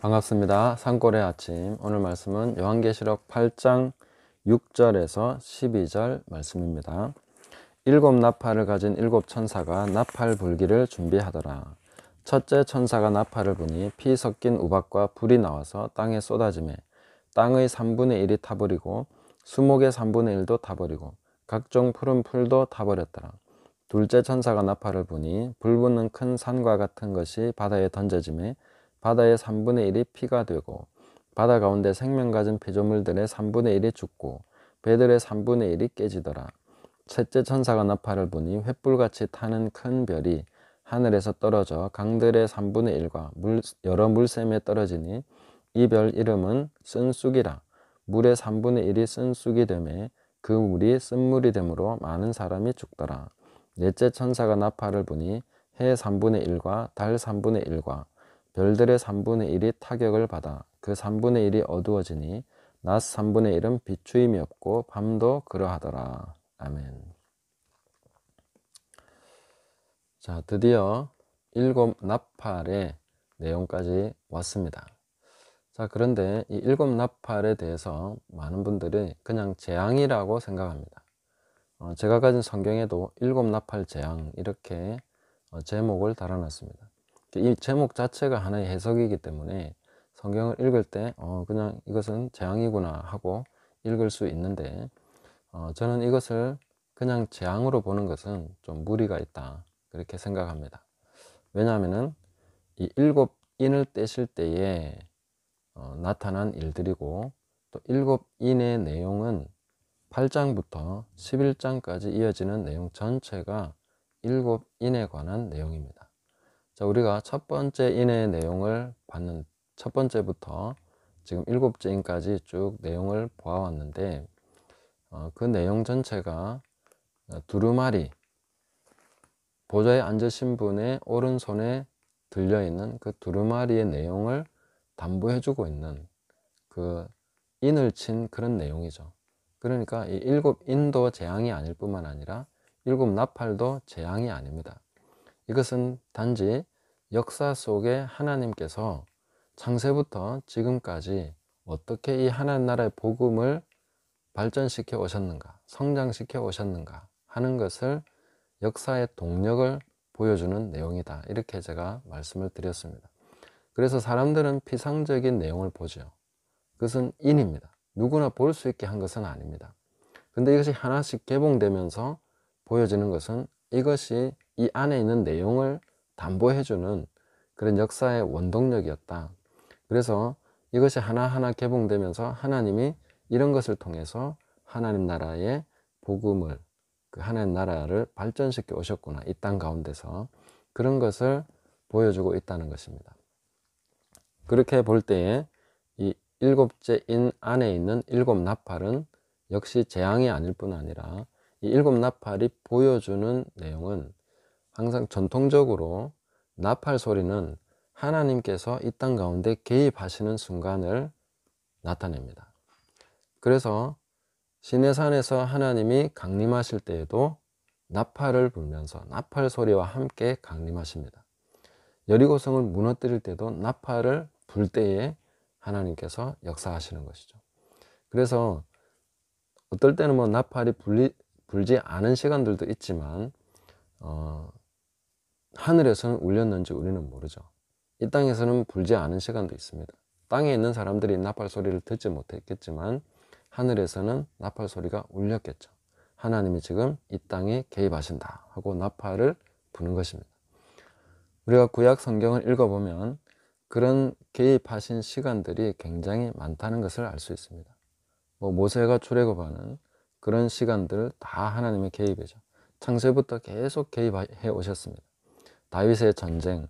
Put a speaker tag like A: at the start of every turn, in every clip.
A: 반갑습니다. 산골의 아침. 오늘 말씀은 요한계시록 8장 6절에서 12절 말씀입니다. 일곱 나팔을 가진 일곱 천사가 나팔 불기를 준비하더라. 첫째 천사가 나팔을 부니 피 섞인 우박과 불이 나와서 땅에 쏟아짐에 땅의 3분의 1이 타버리고 수목의 3분의 1도 타버리고 각종 푸른 풀도 타버렸더라. 둘째 천사가 나팔을 보니 불붙는 큰 산과 같은 것이 바다에 던져짐에 바다의 3분의 1이 피가 되고 바다 가운데 생명 가진 피조물들의 3분의 1이 죽고 배들의 3분의 1이 깨지더라. 셋째 천사가 나팔을 보니 횃불같이 타는 큰 별이 하늘에서 떨어져 강들의 3분의 1과 물, 여러 물샘에 떨어지니 이별 이름은 쓴쑥이라 물의 3분의 1이 쓴쑥이 되매 그 물이 쓴물이 되므로 많은 사람이 죽더라. 넷째 천사가 나팔을 부니 해 3분의 1과 달 3분의 1과 별들의 3분의 1이 타격을 받아 그 3분의 1이 어두워지니 낮 3분의 1은 비추임이 없고 밤도 그러하더라. 아멘. 자, 드디어 일곱 나팔의 내용까지 왔습니다. 자 그런데 이 일곱 나팔에 대해서 많은 분들이 그냥 재앙이라고 생각합니다. 어, 제가 가진 성경에도 일곱 나팔 재앙 이렇게 어, 제목을 달아놨습니다. 그러니까 이 제목 자체가 하나의 해석이기 때문에 성경을 읽을 때 어, 그냥 이것은 재앙이구나 하고 읽을 수 있는데 어, 저는 이것을 그냥 재앙으로 보는 것은 좀 무리가 있다 그렇게 생각합니다. 왜냐하면은 이 일곱 인을 떼실 때에 어, 나타난 일들이고 또 일곱 인의 내용은 8장부터 11장까지 이어지는 내용 전체가 일곱 인에 관한 내용입니다. 자, 우리가 첫 번째 인의 내용을 봤는 첫 번째부터 지금 일곱째 인까지 쭉 내용을 보아왔는데 어, 그 내용 전체가 두루마리 보좌에 앉으신 분의 오른손에 들려있는 그 두루마리의 내용을 담보해주고 있는 그 인을 친 그런 내용이죠. 그러니까 이 일곱 인도 재앙이 아닐 뿐만 아니라 일곱 나팔도 재앙이 아닙니다. 이것은 단지 역사 속에 하나님께서 창세부터 지금까지 어떻게 이 하나님 나라의 복음을 발전시켜 오셨는가, 성장시켜 오셨는가 하는 것을 역사의 동력을 보여주는 내용이다. 이렇게 제가 말씀을 드렸습니다. 그래서 사람들은 피상적인 내용을 보죠. 그것은 인입니다. 누구나 볼 수 있게 한 것은 아닙니다. 근데 이것이 하나씩 개봉되면서 보여지는 것은 이것이 이 안에 있는 내용을 담보해주는 그런 역사의 원동력이었다. 그래서 이것이 하나하나 개봉되면서 하나님이 이런 것을 통해서 하나님 나라의 복음을 그 하나님 나라를 발전시켜 오셨구나 이 땅 가운데서 그런 것을 보여주고 있다는 것입니다. 그렇게 볼 때에 이 일곱째 인 안에 있는 일곱 나팔은 역시 재앙이 아닐 뿐 아니라 이 일곱 나팔이 보여주는 내용은 항상 전통적으로 나팔 소리는 하나님께서 이 땅 가운데 개입하시는 순간을 나타냅니다. 그래서 시내산에서 하나님이 강림하실 때에도 나팔을 불면서 나팔 소리와 함께 강림하십니다. 여리고성을 무너뜨릴 때도 나팔을 불 때에 하나님께서 역사하시는 것이죠. 그래서 어떨 때는 뭐 나팔이 불리, 불지 않은 시간들도 있지만 어, 하늘에서는 울렸는지 우리는 모르죠. 이 땅에서는 불지 않은 시간도 있습니다. 땅에 있는 사람들이 나팔 소리를 듣지 못했겠지만 하늘에서는 나팔 소리가 울렸겠죠. 하나님이 지금 이 땅에 개입하신다 하고 나팔을 부는 것입니다. 우리가 구약 성경을 읽어보면 그런 개입하신 시간들이 굉장히 많다는 것을 알 수 있습니다. 뭐 모세가 출애굽하는 그런 시간들 다 하나님의 개입이죠. 창세부터 계속 개입해 오셨습니다. 다윗의 전쟁,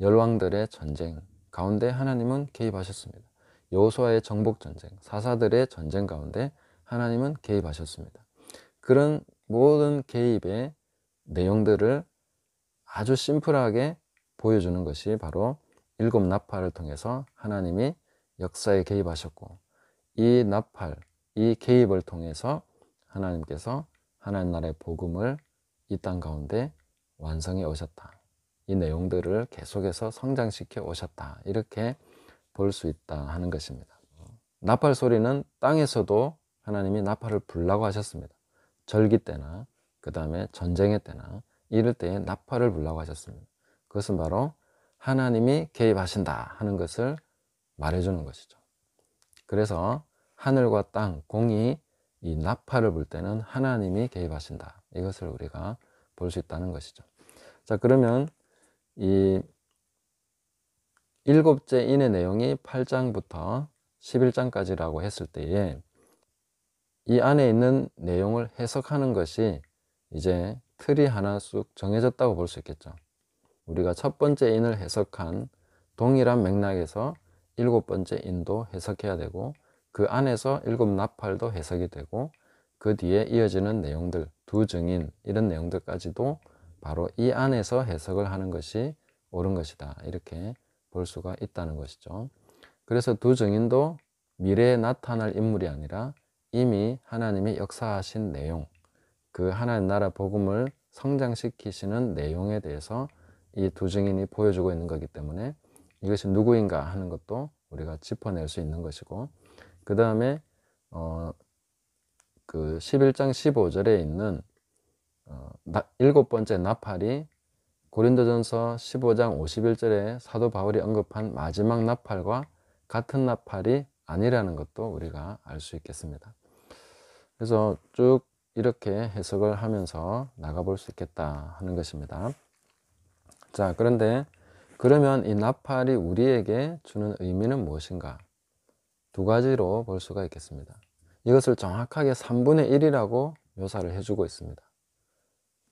A: 열왕들의 전쟁 가운데 하나님은 개입하셨습니다. 여호아의 정복 전쟁, 사사들의 전쟁 가운데 하나님은 개입하셨습니다. 그런 모든 개입의 내용들을 아주 심플하게 보여주는 것이 바로 일곱 나팔을 통해서 하나님이 역사에 개입하셨고 이 나팔, 이 개입을 통해서 하나님께서 하나님 나라의 복음을 이 땅 가운데 완성해 오셨다. 이 내용들을 계속해서 성장시켜 오셨다. 이렇게 볼 수 있다 하는 것입니다. 나팔 소리는 땅에서도 하나님이 나팔을 불라고 하셨습니다. 절기 때나 그 다음에 전쟁의 때나 이럴 때에 나팔을 불라고 하셨습니다. 그것은 바로 하나님이 개입하신다 하는 것을 말해주는 것이죠. 그래서 하늘과 땅, 공이 이 나팔을 불 때는 하나님이 개입하신다. 이것을 우리가 볼 수 있다는 것이죠. 자, 그러면 이 일곱째 인의 내용이 8장부터 11장까지라고 했을 때에 이 안에 있는 내용을 해석하는 것이 이제 틀이 하나 쑥 정해졌다고 볼 수 있겠죠. 우리가 첫 번째 인을 해석한 동일한 맥락에서 일곱 번째 인도 해석해야 되고 그 안에서 일곱 나팔도 해석이 되고 그 뒤에 이어지는 내용들 두 증인 이런 내용들까지도 바로 이 안에서 해석을 하는 것이 옳은 것이다 이렇게 볼 수가 있다는 것이죠 그래서 두 증인도 미래에 나타날 인물이 아니라 이미 하나님이 역사하신 내용 그 하나님 나라 복음을 성장시키시는 내용에 대해서 이두 증인이 보여주고 있는 거기 때문에 이것이 누구인가 하는 것도 우리가 짚어낼 수 있는 것이고 그 다음에 어, 그 11장 15절에 있는 어, 나, 일곱 번째 나팔이 고린도전서 15장 51절에 사도 바울이 언급한 마지막 나팔과 같은 나팔이 아니라는 것도 우리가 알 수 있겠습니다. 그래서 쭉 이렇게 해석을 하면서 나가볼 수 있겠다 하는 것입니다. 자, 그런데 그러면 이 나팔이 우리에게 주는 의미는 무엇인가? 두 가지로 볼 수가 있겠습니다. 이것을 정확하게 3분의 1이라고 묘사를 해주고 있습니다.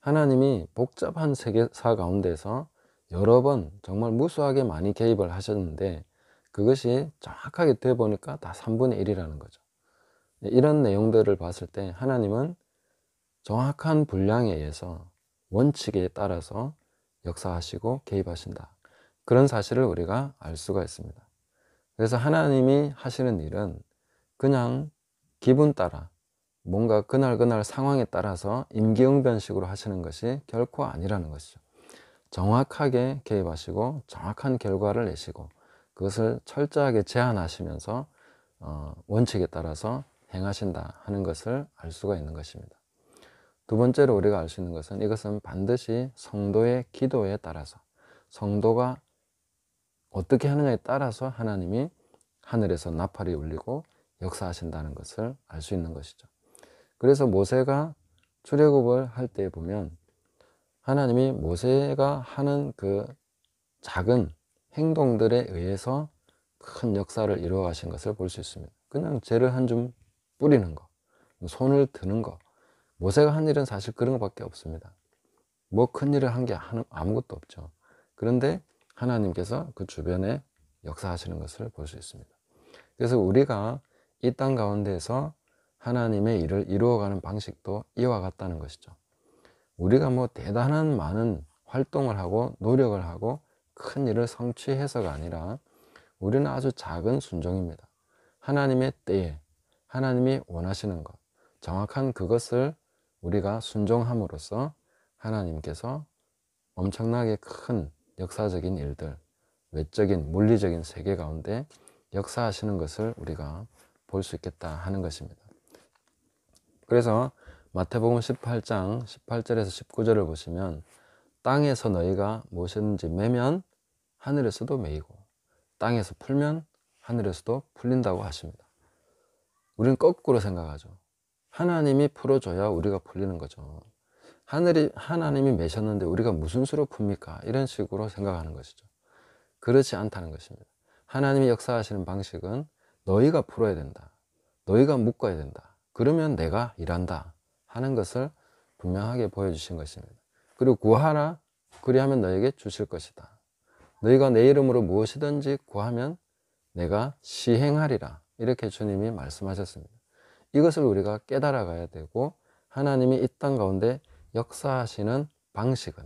A: 하나님이 복잡한 세계사 가운데서 여러 번 정말 무수하게 많이 개입을 하셨는데 그것이 정확하게 돼 보니까 다 3분의 1이라는 거죠. 이런 내용들을 봤을 때 하나님은 정확한 분량에 의해서 원칙에 따라서 역사하시고 개입하신다. 그런 사실을 우리가 알 수가 있습니다. 그래서 하나님이 하시는 일은 그냥 기분 따라 뭔가 그날 그날 상황에 따라서 임기응변식으로 하시는 것이 결코 아니라는 것이죠. 정확하게 개입하시고 정확한 결과를 내시고 그것을 철저하게 제한하시면서 어, 원칙에 따라서 행하신다 하는 것을 알 수가 있는 것입니다. 두 번째로 우리가 알 수 있는 것은 이것은 반드시 성도의 기도에 따라서 성도가 어떻게 하느냐에 따라서 하나님이 하늘에서 나팔이 울리고 역사하신다는 것을 알 수 있는 것이죠. 그래서 모세가 출애굽을 할 때 보면 하나님이 모세가 하는 그 작은 행동들에 의해서 큰 역사를 이루어 가신 것을 볼 수 있습니다. 그냥 죄를 한 줌 뿌리는 거, 손을 드는 거, 모세가 뭐 한 일은 사실 그런 것밖에 없습니다. 뭐 큰 일을 한 게 아무것도 없죠. 그런데 하나님께서 그 주변에 역사하시는 것을 볼 수 있습니다. 그래서 우리가 이 땅 가운데에서 하나님의 일을 이루어가는 방식도 이와 같다는 것이죠. 우리가 뭐 대단한 많은 활동을 하고 노력을 하고 큰 일을 성취해서가 아니라 우리는 아주 작은 순종입니다. 하나님의 때에 하나님이 원하시는 것, 정확한 그것을 우리가 순종함으로써 하나님께서 엄청나게 큰 역사적인 일들, 외적인 물리적인 세계 가운데 역사하시는 것을 우리가 볼 수 있겠다 하는 것입니다. 그래서 마태복음 18장 18절에서 19절을 보시면 땅에서 너희가 무엇인지 매면 하늘에서도 매이고 땅에서 풀면 하늘에서도 풀린다고 하십니다. 우리는 거꾸로 생각하죠. 하나님이 풀어줘야 우리가 풀리는 거죠. 하늘이 하나님이 매셨는데 우리가 무슨 수로 풉니까? 이런 식으로 생각하는 것이죠. 그렇지 않다는 것입니다. 하나님이 역사하시는 방식은 너희가 풀어야 된다. 너희가 묶어야 된다. 그러면 내가 일한다. 하는 것을 분명하게 보여주신 것입니다. 그리고 구하라. 그리하면 너에게 주실 것이다. 너희가 내 이름으로 무엇이든지 구하면 내가 시행하리라. 이렇게 주님이 말씀하셨습니다. 이것을 우리가 깨달아 가야 되고 하나님이 이 땅 가운데 역사하시는 방식은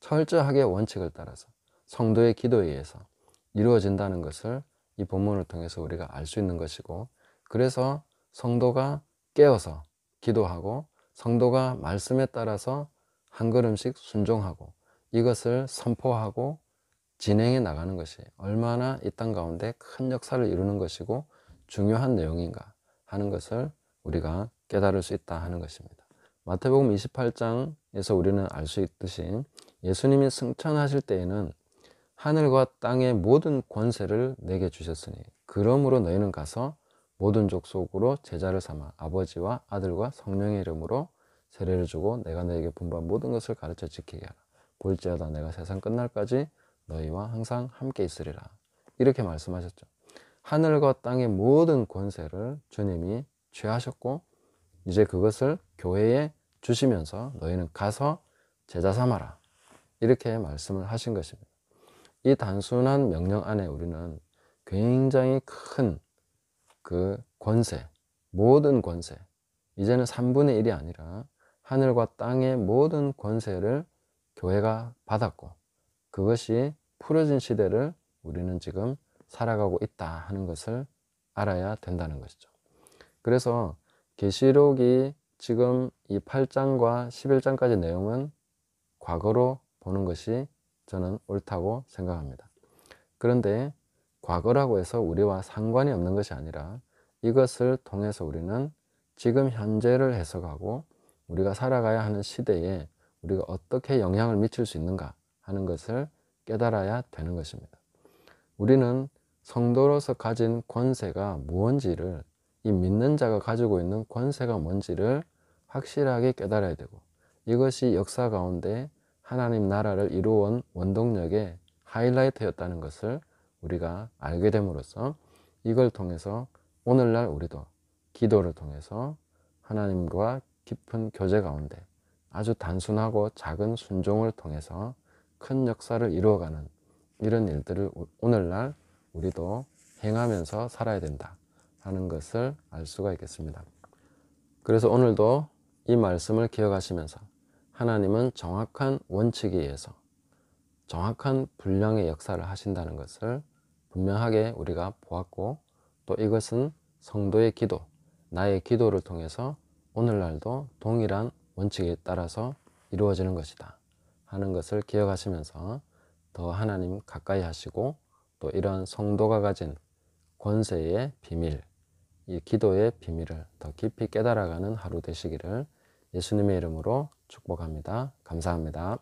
A: 철저하게 원칙을 따라서 성도의 기도에 의해서 이루어진다는 것을 이 본문을 통해서 우리가 알 수 있는 것이고 그래서 성도가 깨어서 기도하고 성도가 말씀에 따라서 한 걸음씩 순종하고 이것을 선포하고 진행해 나가는 것이 얼마나 이 땅 가운데 큰 역사를 이루는 것이고 중요한 내용인가 하는 것을 우리가 깨달을 수 있다 하는 것입니다. 마태복음 28장에서 우리는 알 수 있듯이 예수님이 승천하실 때에는 하늘과 땅의 모든 권세를 내게 주셨으니 그러므로 너희는 가서 모든 족속으로 제자를 삼아 아버지와 아들과 성령의 이름으로 세례를 주고 내가 너에게 분반 모든 것을 가르쳐 지키게 하라. 볼지어다 내가 세상 끝날까지 너희와 항상 함께 있으리라. 이렇게 말씀하셨죠. 하늘과 땅의 모든 권세를 주님이 취하셨고 이제 그것을 교회에 주시면서 너희는 가서 제자 삼아라. 이렇게 말씀을 하신 것입니다. 이 단순한 명령 안에 우리는 굉장히 큰 그 권세, 모든 권세, 이제는 3분의 1이 아니라 하늘과 땅의 모든 권세를 교회가 받았고 그것이 풀어진 시대를 우리는 지금 살아가고 있다 하는 것을 알아야 된다는 것이죠. 그래서 계시록이 지금 이 8장과 11장까지 내용은 과거로 보는 것이 저는 옳다고 생각합니다. 그런데 과거라고 해서 우리와 상관이 없는 것이 아니라 이것을 통해서 우리는 지금 현재를 해석하고 우리가 살아가야 하는 시대에 우리가 어떻게 영향을 미칠 수 있는가 하는 것을 깨달아야 되는 것입니다. 우리는 성도로서 가진 권세가 무언지를 이 믿는 자가 가지고 있는 권세가 뭔지를 확실하게 깨달아야 되고 이것이 역사 가운데 하나님 나라를 이루어온 원동력의 하이라이트였다는 것을 우리가 알게 됨으로써 이걸 통해서 오늘날 우리도 기도를 통해서 하나님과 깊은 교제 가운데 아주 단순하고 작은 순종을 통해서 큰 역사를 이루어가는 이런 일들을 오늘날 우리도 행하면서 살아야 된다. 하는 것을 알 수가 있겠습니다. 그래서 오늘도 이 말씀을 기억하시면서 하나님은 정확한 원칙에 의해서 정확한 분량의 역사를 하신다는 것을 분명하게 우리가 보았고 또 이것은 성도의 기도, 나의 기도를 통해서 오늘날도 동일한 원칙에 따라서 이루어지는 것이다 하는 것을 기억하시면서 더 하나님 가까이 하시고 또 이런 성도가 가진 권세의 비밀, 이 기도의 비밀을 더 깊이 깨달아가는 하루 되시기를 예수님의 이름으로 축복합니다. 감사합니다.